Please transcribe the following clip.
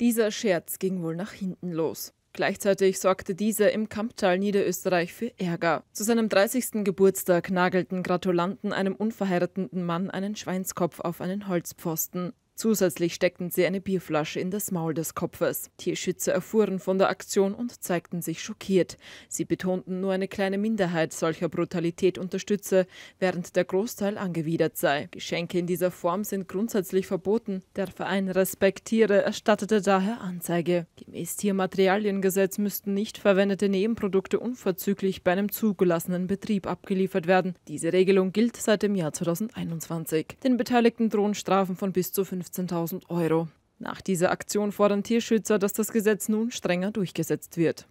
Dieser Scherz ging wohl nach hinten los. Gleichzeitig sorgte dieser im Kamptal Niederösterreich für Ärger. Zu seinem 30. Geburtstag nagelten Gratulanten einem unverheirateten Mann einen Schweinskopf auf einen Holzpfosten. Zusätzlich steckten sie eine Bierflasche in das Maul des Kopfes. Tierschützer erfuhren von der Aktion und zeigten sich schockiert. Sie betonten, nur eine kleine Minderheit solcher Brutalität unterstütze, während der Großteil angewidert sei. Geschenke in dieser Form sind grundsätzlich verboten. Der Verein Respektiere erstattete daher Anzeige. Gemäß Tiermaterialiengesetz müssten nicht verwendete Nebenprodukte unverzüglich bei einem zugelassenen Betrieb abgeliefert werden. Diese Regelung gilt seit dem Jahr 2021. Den Beteiligten drohen Strafen von bis zu 50 15.000 Euro. Nach dieser Aktion fordern Tierschützer, dass das Gesetz nun strenger durchgesetzt wird.